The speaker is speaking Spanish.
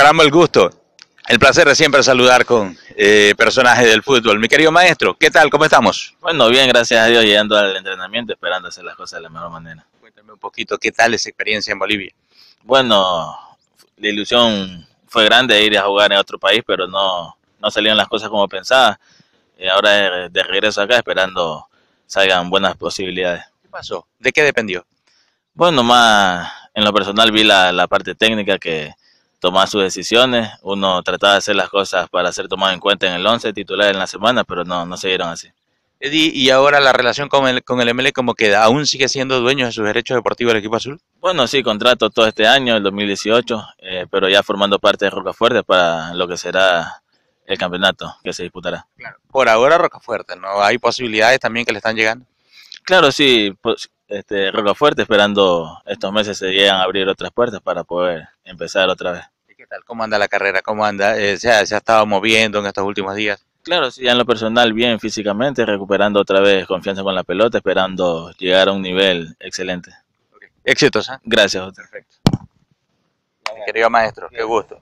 caramba el gusto. El placer de siempre saludar con eh, personajes del fútbol. Mi querido maestro, ¿qué tal? ¿Cómo estamos? Bueno, bien, gracias a Dios, llegando al entrenamiento, esperando hacer las cosas de la mejor manera. Cuéntame un poquito, ¿qué tal esa experiencia en Bolivia? Bueno, la ilusión fue grande ir a jugar en otro país, pero no, no salieron las cosas como pensaba. Y eh, ahora de, regreso acá, esperando salgan buenas posibilidades. ¿Qué pasó? ¿De qué dependió? Bueno, más en lo personal vi la, la parte técnica que tomar sus decisiones. Uno trataba de hacer las cosas para ser tomado en cuenta en el 11 titular en la semana, pero no, no se dieron así. Eddie, ¿y ahora la relación con el, con el ML como queda? ¿Aún sigue siendo dueño de sus derechos deportivos el equipo azul? Bueno, sí, contrato todo este año, el 2018, eh, pero ya formando parte de Rocafuerte para lo que será el campeonato que se disputará. Por ahora Rocafuerte, ¿no? ¿Hay posibilidades también que le están llegando? Claro, sí, pues, este, roca fuerte, esperando estos meses se lleguen a abrir otras puertas para poder empezar otra vez. ¿Y qué tal? ¿Cómo anda la carrera? ¿Cómo anda? Eh, ¿se, ha, estado moviendo en estos últimos días? Claro, sí, en lo personal bien físicamente, recuperando otra vez confianza con la pelota, esperando llegar a un nivel excelente. Éxitos, ¿eh? Gracias. Perfecto. Querido maestro, qué gusto.